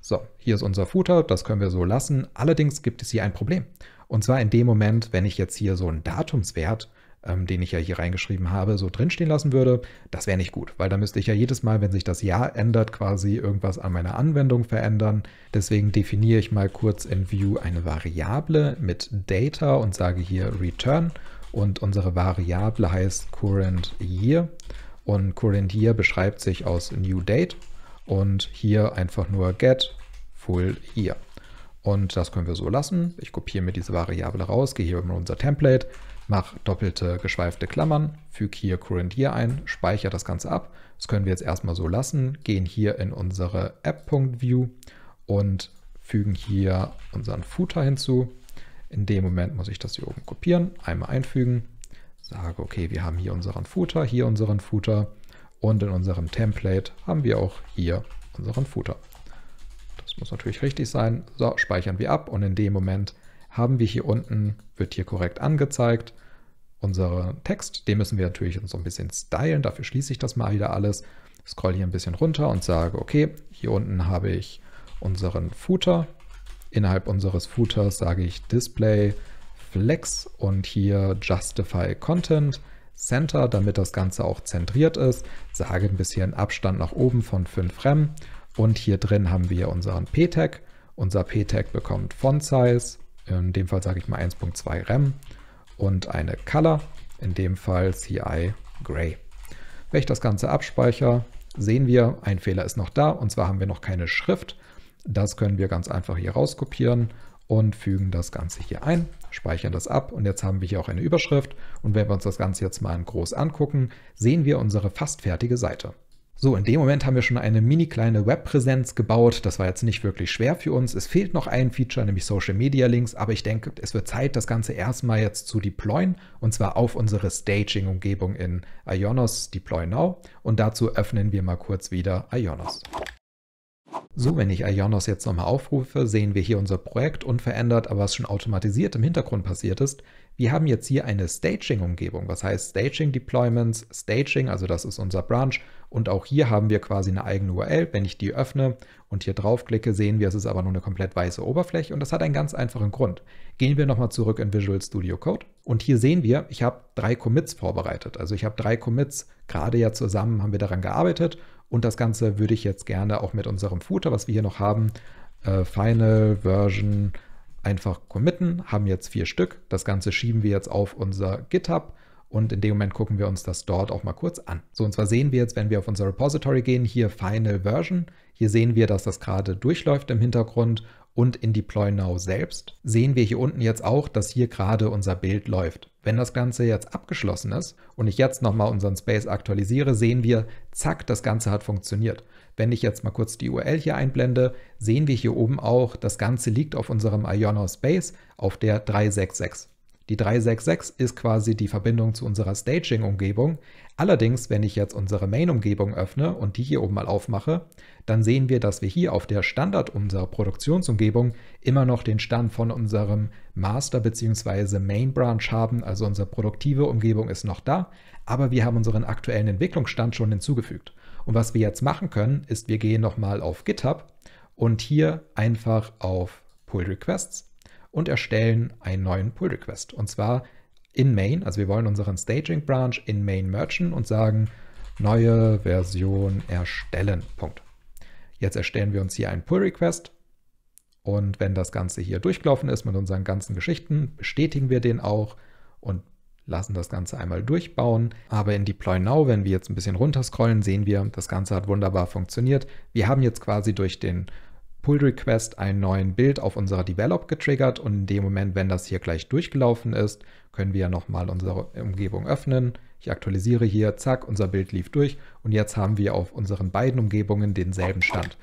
So, hier ist unser Footer, das können wir so lassen. Allerdings gibt es hier ein Problem. Und zwar in dem Moment, wenn ich jetzt hier so einen Datumswert ähm, den ich ja hier reingeschrieben habe, so drinstehen lassen würde, das wäre nicht gut, weil da müsste ich ja jedes Mal, wenn sich das Jahr ändert, quasi irgendwas an meiner Anwendung verändern. Deswegen definiere ich mal kurz in View eine Variable mit Data und sage hier Return und unsere Variable heißt Current Year und Current Year beschreibt sich aus New Date und hier einfach nur Get Full Year. Und das können wir so lassen. Ich kopiere mir diese Variable raus, gehe hier über unser Template, mache doppelte geschweifte Klammern, füge hier current hier ein, speichere das Ganze ab. Das können wir jetzt erstmal so lassen, gehen hier in unsere app.view und fügen hier unseren Footer hinzu. In dem Moment muss ich das hier oben kopieren, einmal einfügen, sage, okay, wir haben hier unseren Footer, hier unseren Footer und in unserem Template haben wir auch hier unseren Footer. Das muss natürlich richtig sein. So, speichern wir ab und in dem Moment haben wir hier unten, wird hier korrekt angezeigt, unseren Text. Den müssen wir natürlich so ein bisschen stylen. Dafür schließe ich das mal wieder alles. Scroll hier ein bisschen runter und sage, okay, hier unten habe ich unseren Footer. Innerhalb unseres Footers sage ich Display Flex und hier Justify Content Center, damit das Ganze auch zentriert ist. Sage ein bisschen Abstand nach oben von 5 Rem. Und hier drin haben wir unseren P-Tag. Unser P-Tag bekommt Font Size, in dem Fall sage ich mal 1.2 rem und eine Color, in dem Fall CI Gray. Wenn ich das Ganze abspeichere, sehen wir, ein Fehler ist noch da und zwar haben wir noch keine Schrift. Das können wir ganz einfach hier rauskopieren und fügen das Ganze hier ein, speichern das ab und jetzt haben wir hier auch eine Überschrift und wenn wir uns das Ganze jetzt mal in groß angucken, sehen wir unsere fast fertige Seite. So, in dem Moment haben wir schon eine mini kleine Webpräsenz gebaut. Das war jetzt nicht wirklich schwer für uns. Es fehlt noch ein Feature, nämlich Social Media Links, aber ich denke, es wird Zeit, das Ganze erstmal jetzt zu deployen und zwar auf unsere Staging-Umgebung in Ionos Deploy Now. Und dazu öffnen wir mal kurz wieder Ionos. So, wenn ich Ionos jetzt nochmal aufrufe, sehen wir hier unser Projekt unverändert, aber was schon automatisiert im Hintergrund passiert ist. Wir haben jetzt hier eine Staging-Umgebung, was heißt Staging-Deployments, Staging, also das ist unser Branch und auch hier haben wir quasi eine eigene URL. Wenn ich die öffne und hier draufklicke, sehen wir, es ist aber nur eine komplett weiße Oberfläche und das hat einen ganz einfachen Grund. Gehen wir nochmal zurück in Visual Studio Code und hier sehen wir, ich habe drei Commits vorbereitet. Also ich habe drei Commits, gerade ja zusammen haben wir daran gearbeitet und das Ganze würde ich jetzt gerne auch mit unserem Footer, was wir hier noch haben, äh, Final Version einfach committen, haben jetzt vier Stück. Das Ganze schieben wir jetzt auf unser GitHub und in dem Moment gucken wir uns das dort auch mal kurz an. So, und zwar sehen wir jetzt, wenn wir auf unser Repository gehen, hier Final Version. Hier sehen wir, dass das gerade durchläuft im Hintergrund und in Deploy Now selbst sehen wir hier unten jetzt auch, dass hier gerade unser Bild läuft. Wenn das Ganze jetzt abgeschlossen ist und ich jetzt nochmal unseren Space aktualisiere, sehen wir, zack, das Ganze hat funktioniert. Wenn ich jetzt mal kurz die URL hier einblende, sehen wir hier oben auch, das Ganze liegt auf unserem Ionos Space auf der 366. Die 366 ist quasi die Verbindung zu unserer Staging-Umgebung. Allerdings, wenn ich jetzt unsere Main-Umgebung öffne und die hier oben mal aufmache, dann sehen wir, dass wir hier auf der Standard unserer Produktionsumgebung immer noch den Stand von unserem Master bzw. Main-Branch haben. Also unsere produktive Umgebung ist noch da, aber wir haben unseren aktuellen Entwicklungsstand schon hinzugefügt. Und was wir jetzt machen können, ist, wir gehen nochmal auf GitHub und hier einfach auf Pull Requests und erstellen einen neuen Pull Request. Und zwar in Main, also wir wollen unseren Staging Branch in Main merchen und sagen neue Version erstellen. Punkt. Jetzt erstellen wir uns hier einen Pull Request und wenn das Ganze hier durchgelaufen ist mit unseren ganzen Geschichten, bestätigen wir den auch und lassen das Ganze einmal durchbauen. Aber in Deploy Now, wenn wir jetzt ein bisschen runterscrollen, sehen wir, das Ganze hat wunderbar funktioniert. Wir haben jetzt quasi durch den Pull Request einen neuen Bild auf unserer Develop getriggert und in dem Moment, wenn das hier gleich durchgelaufen ist, können wir nochmal unsere Umgebung öffnen. Ich aktualisiere hier, zack, unser Bild lief durch und jetzt haben wir auf unseren beiden Umgebungen denselben Stand.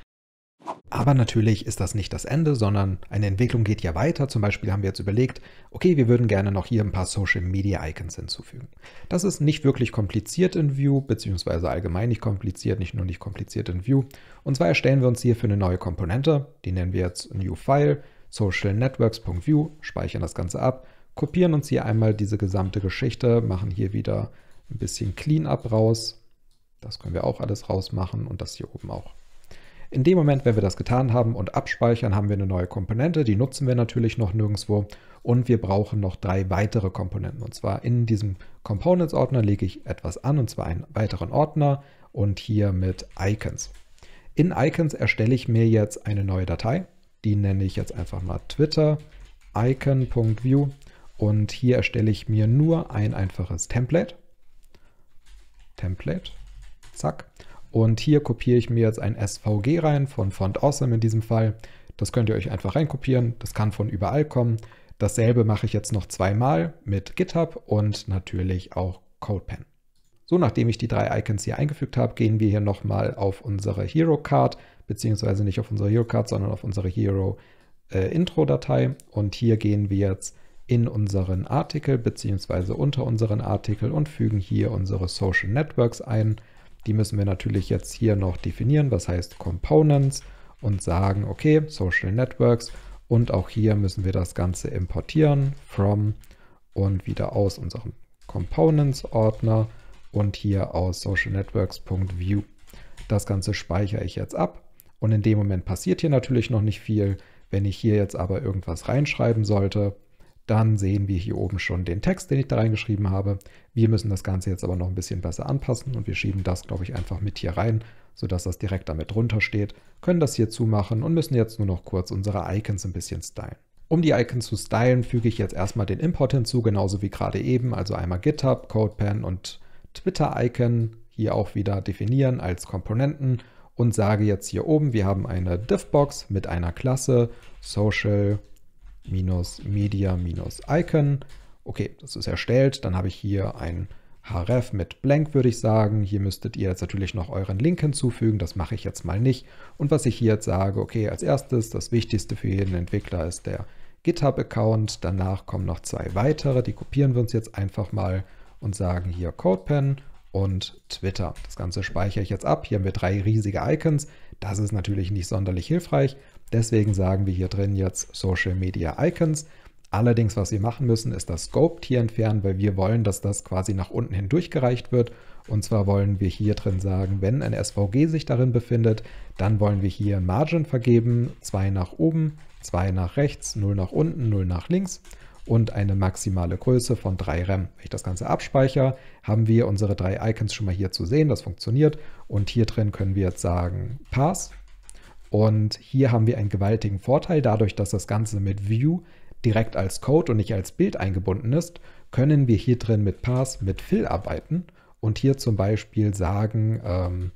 Aber natürlich ist das nicht das Ende, sondern eine Entwicklung geht ja weiter. Zum Beispiel haben wir jetzt überlegt, okay, wir würden gerne noch hier ein paar Social Media Icons hinzufügen. Das ist nicht wirklich kompliziert in Vue, beziehungsweise allgemein nicht kompliziert, nicht nur nicht kompliziert in Vue. Und zwar erstellen wir uns hier für eine neue Komponente, die nennen wir jetzt New File, Social socialnetworks.view, speichern das Ganze ab, kopieren uns hier einmal diese gesamte Geschichte, machen hier wieder ein bisschen Cleanup raus. Das können wir auch alles rausmachen und das hier oben auch. In dem Moment, wenn wir das getan haben und abspeichern, haben wir eine neue Komponente. Die nutzen wir natürlich noch nirgendwo. Und wir brauchen noch drei weitere Komponenten. Und zwar in diesem Components-Ordner lege ich etwas an, und zwar einen weiteren Ordner und hier mit Icons. In Icons erstelle ich mir jetzt eine neue Datei. Die nenne ich jetzt einfach mal Twitter icon.view und hier erstelle ich mir nur ein einfaches Template. Template, zack. Und hier kopiere ich mir jetzt ein SVG rein von Font Awesome in diesem Fall. Das könnt ihr euch einfach reinkopieren. Das kann von überall kommen. Dasselbe mache ich jetzt noch zweimal mit GitHub und natürlich auch CodePen. So, nachdem ich die drei Icons hier eingefügt habe, gehen wir hier nochmal auf unsere Hero Card, beziehungsweise nicht auf unsere Hero Card, sondern auf unsere Hero äh, Intro Datei. Und hier gehen wir jetzt in unseren Artikel, beziehungsweise unter unseren Artikel und fügen hier unsere Social Networks ein. Die müssen wir natürlich jetzt hier noch definieren, was heißt Components und sagen, okay, Social Networks und auch hier müssen wir das Ganze importieren from und wieder aus unserem Components Ordner und hier aus Social Networks.view. Das Ganze speichere ich jetzt ab und in dem Moment passiert hier natürlich noch nicht viel. Wenn ich hier jetzt aber irgendwas reinschreiben sollte, dann sehen wir hier oben schon den Text, den ich da reingeschrieben habe. Wir müssen das Ganze jetzt aber noch ein bisschen besser anpassen und wir schieben das, glaube ich, einfach mit hier rein, sodass das direkt damit drunter steht, können das hier zumachen und müssen jetzt nur noch kurz unsere Icons ein bisschen stylen. Um die Icons zu stylen, füge ich jetzt erstmal den Import hinzu, genauso wie gerade eben, also einmal GitHub, CodePen und Twitter-Icon hier auch wieder definieren als Komponenten und sage jetzt hier oben, wir haben eine div mit einer Klasse Social minus Media minus Icon. Okay, das ist erstellt. Dann habe ich hier ein href mit blank, würde ich sagen. Hier müsstet ihr jetzt natürlich noch euren Link hinzufügen. Das mache ich jetzt mal nicht. Und was ich hier jetzt sage, okay, als erstes, das Wichtigste für jeden Entwickler ist der GitHub-Account. Danach kommen noch zwei weitere. Die kopieren wir uns jetzt einfach mal und sagen hier CodePen und Twitter. Das Ganze speichere ich jetzt ab. Hier haben wir drei riesige Icons. Das ist natürlich nicht sonderlich hilfreich. Deswegen sagen wir hier drin jetzt Social Media Icons. Allerdings, was wir machen müssen, ist das Scoped hier entfernen, weil wir wollen, dass das quasi nach unten hin durchgereicht wird. Und zwar wollen wir hier drin sagen, wenn ein SVG sich darin befindet, dann wollen wir hier Margin vergeben, 2 nach oben, 2 nach rechts, 0 nach unten, 0 nach links und eine maximale Größe von 3 REM. Wenn ich das Ganze abspeichere, haben wir unsere drei Icons schon mal hier zu sehen, das funktioniert. Und hier drin können wir jetzt sagen Pass und hier haben wir einen gewaltigen Vorteil, dadurch, dass das Ganze mit View direkt als Code und nicht als Bild eingebunden ist, können wir hier drin mit Pass, mit Fill arbeiten und hier zum Beispiel sagen ähm,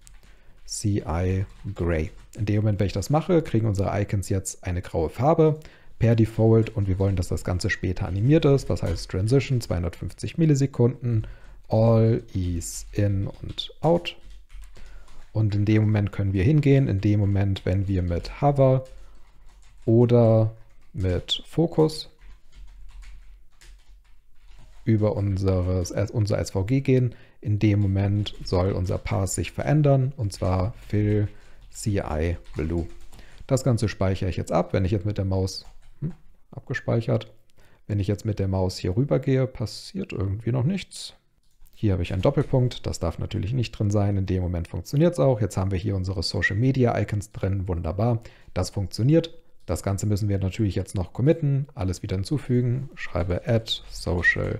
CI Gray. In dem Moment, wenn ich das mache, kriegen unsere Icons jetzt eine graue Farbe per Default und wir wollen, dass das Ganze später animiert ist. Das heißt Transition 250 Millisekunden, All Ease, in und out und in dem Moment können wir hingehen, in dem Moment, wenn wir mit Hover oder mit Fokus über unseres, äh, unser SVG gehen. In dem Moment soll unser Pass sich verändern und zwar fill CI blue. Das Ganze speichere ich jetzt ab. Wenn ich jetzt mit der Maus hm, abgespeichert, wenn ich jetzt mit der Maus hier rüber gehe, passiert irgendwie noch nichts. Hier habe ich einen Doppelpunkt, das darf natürlich nicht drin sein. In dem Moment funktioniert es auch. Jetzt haben wir hier unsere Social Media Icons drin, wunderbar. Das funktioniert. Das Ganze müssen wir natürlich jetzt noch committen, alles wieder hinzufügen. Schreibe add social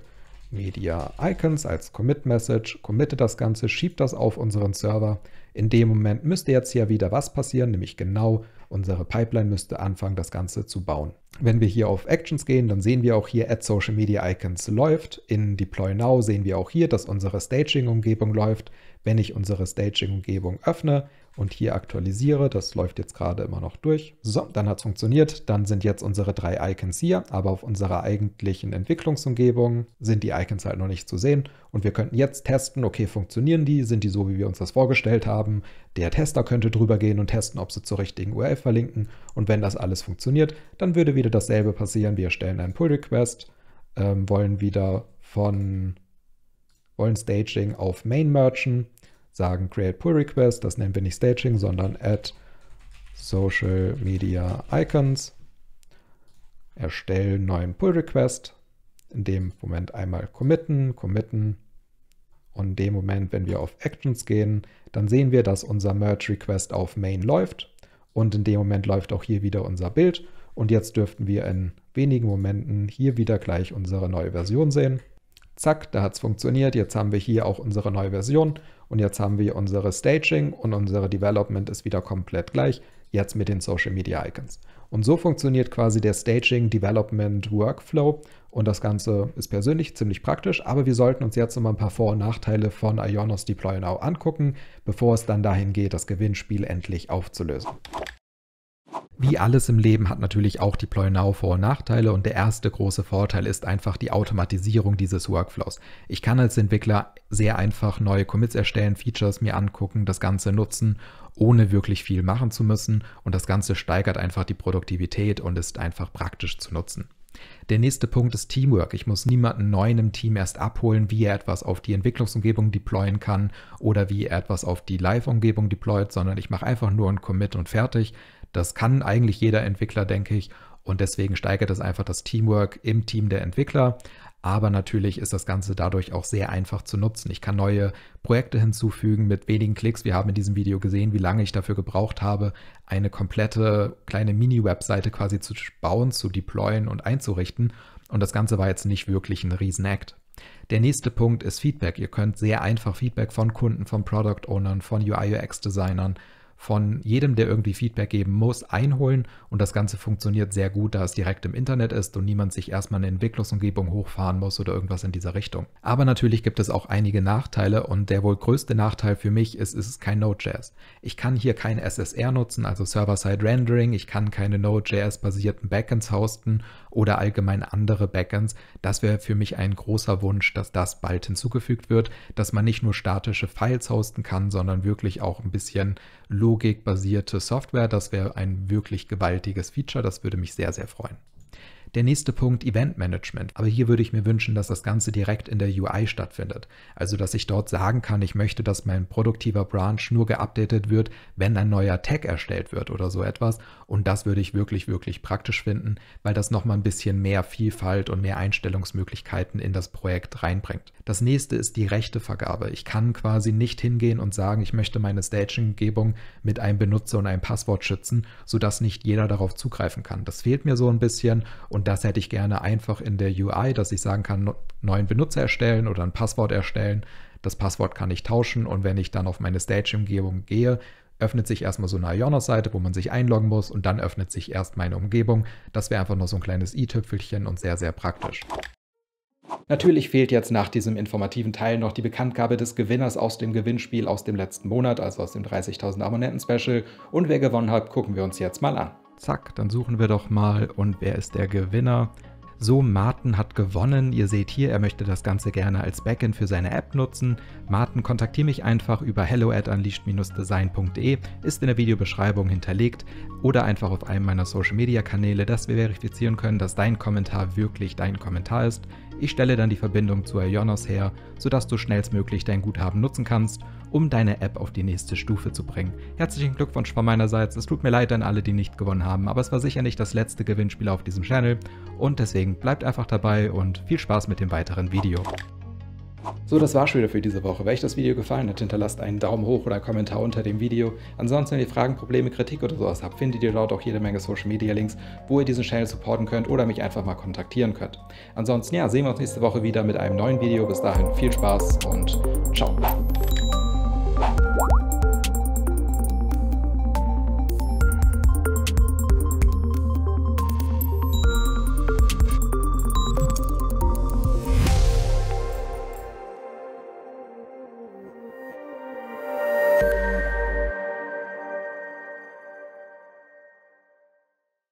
media icons als commit message, committe das Ganze, schiebe das auf unseren Server. In dem Moment müsste jetzt hier wieder was passieren, nämlich genau Unsere Pipeline müsste anfangen, das Ganze zu bauen. Wenn wir hier auf Actions gehen, dann sehen wir auch hier Add Social Media Icons läuft. In Deploy Now sehen wir auch hier, dass unsere Staging-Umgebung läuft wenn ich unsere Staging-Umgebung öffne und hier aktualisiere, das läuft jetzt gerade immer noch durch. So, dann hat es funktioniert. Dann sind jetzt unsere drei Icons hier, aber auf unserer eigentlichen Entwicklungsumgebung sind die Icons halt noch nicht zu sehen. Und wir könnten jetzt testen, okay, funktionieren die? Sind die so, wie wir uns das vorgestellt haben? Der Tester könnte drüber gehen und testen, ob sie zur richtigen URL verlinken. Und wenn das alles funktioniert, dann würde wieder dasselbe passieren. Wir erstellen einen Pull-Request, ähm, wollen wieder von wollen Staging auf Main merchen, sagen create pull request, das nennen wir nicht staging, sondern add social media icons, erstellen neuen pull request, in dem Moment einmal committen, committen und in dem Moment, wenn wir auf actions gehen, dann sehen wir, dass unser merge request auf main läuft und in dem Moment läuft auch hier wieder unser Bild und jetzt dürften wir in wenigen Momenten hier wieder gleich unsere neue Version sehen. Zack, da hat es funktioniert. Jetzt haben wir hier auch unsere neue Version und jetzt haben wir unsere Staging und unsere Development ist wieder komplett gleich. Jetzt mit den Social Media Icons. Und so funktioniert quasi der Staging Development Workflow und das Ganze ist persönlich ziemlich praktisch, aber wir sollten uns jetzt nochmal ein paar Vor- und Nachteile von Ionos Deploy Now angucken, bevor es dann dahin geht, das Gewinnspiel endlich aufzulösen. Wie alles im Leben hat natürlich auch Deploy Now Vor- und Nachteile und der erste große Vorteil ist einfach die Automatisierung dieses Workflows. Ich kann als Entwickler sehr einfach neue Commits erstellen, Features mir angucken, das Ganze nutzen, ohne wirklich viel machen zu müssen und das Ganze steigert einfach die Produktivität und ist einfach praktisch zu nutzen. Der nächste Punkt ist Teamwork. Ich muss niemanden neuen im Team erst abholen, wie er etwas auf die Entwicklungsumgebung deployen kann oder wie er etwas auf die Live-Umgebung deployt, sondern ich mache einfach nur ein Commit und fertig. Das kann eigentlich jeder Entwickler, denke ich. Und deswegen steigert es einfach das Teamwork im Team der Entwickler. Aber natürlich ist das Ganze dadurch auch sehr einfach zu nutzen. Ich kann neue Projekte hinzufügen mit wenigen Klicks. Wir haben in diesem Video gesehen, wie lange ich dafür gebraucht habe, eine komplette kleine Mini-Webseite quasi zu bauen, zu deployen und einzurichten. Und das Ganze war jetzt nicht wirklich ein Riesenakt. Der nächste Punkt ist Feedback. Ihr könnt sehr einfach Feedback von Kunden, von Product Ownern, von UI-UX-Designern von jedem, der irgendwie Feedback geben muss, einholen und das Ganze funktioniert sehr gut, da es direkt im Internet ist und niemand sich erstmal eine Entwicklungsumgebung hochfahren muss oder irgendwas in dieser Richtung. Aber natürlich gibt es auch einige Nachteile und der wohl größte Nachteil für mich ist, es ist kein Node.js. Ich kann hier kein SSR nutzen, also Server-Side Rendering, ich kann keine Node.js-basierten Backends hosten oder allgemein andere Backends. Das wäre für mich ein großer Wunsch, dass das bald hinzugefügt wird, dass man nicht nur statische Files hosten kann, sondern wirklich auch ein bisschen logikbasierte Software. Das wäre ein wirklich gewaltiges Feature. Das würde mich sehr, sehr freuen. Der nächste Punkt, Event Management. Aber hier würde ich mir wünschen, dass das Ganze direkt in der UI stattfindet. Also, dass ich dort sagen kann, ich möchte, dass mein produktiver Branch nur geupdatet wird, wenn ein neuer Tag erstellt wird oder so etwas. Und das würde ich wirklich, wirklich praktisch finden, weil das nochmal ein bisschen mehr Vielfalt und mehr Einstellungsmöglichkeiten in das Projekt reinbringt. Das nächste ist die Rechtevergabe. Ich kann quasi nicht hingehen und sagen, ich möchte meine Staging-Umgebung mit einem Benutzer und einem Passwort schützen, sodass nicht jeder darauf zugreifen kann. Das fehlt mir so ein bisschen und das hätte ich gerne einfach in der UI, dass ich sagen kann, neuen Benutzer erstellen oder ein Passwort erstellen. Das Passwort kann ich tauschen und wenn ich dann auf meine Stage-Umgebung gehe, öffnet sich erstmal so eine Ionos-Seite, wo man sich einloggen muss und dann öffnet sich erst meine Umgebung. Das wäre einfach nur so ein kleines i-Tüpfelchen und sehr, sehr praktisch. Natürlich fehlt jetzt nach diesem informativen Teil noch die Bekanntgabe des Gewinners aus dem Gewinnspiel aus dem letzten Monat, also aus dem 30.000 Abonnenten-Special. Und wer gewonnen hat, gucken wir uns jetzt mal an. Zack, dann suchen wir doch mal. Und wer ist der Gewinner? So, Martin hat gewonnen. Ihr seht hier, er möchte das Ganze gerne als Backend für seine App nutzen. Martin, kontaktiere mich einfach über hello at unleashed-design.de, ist in der Videobeschreibung hinterlegt oder einfach auf einem meiner Social Media Kanäle, dass wir verifizieren können, dass dein Kommentar wirklich dein Kommentar ist. Ich stelle dann die Verbindung zu Ionos her, sodass du schnellstmöglich dein Guthaben nutzen kannst, um deine App auf die nächste Stufe zu bringen. Herzlichen Glückwunsch von meinerseits. Es tut mir leid an alle, die nicht gewonnen haben, aber es war sicher nicht das letzte Gewinnspiel auf diesem Channel und deswegen bleibt einfach dabei und viel Spaß mit dem weiteren Video. So, das war's schon wieder für diese Woche. Wenn euch das Video gefallen hat, hinterlasst einen Daumen hoch oder einen Kommentar unter dem Video. Ansonsten, wenn ihr Fragen, Probleme, Kritik oder sowas habt, findet ihr dort auch jede Menge Social Media Links, wo ihr diesen Channel supporten könnt oder mich einfach mal kontaktieren könnt. Ansonsten, ja, sehen wir uns nächste Woche wieder mit einem neuen Video. Bis dahin, viel Spaß und ciao.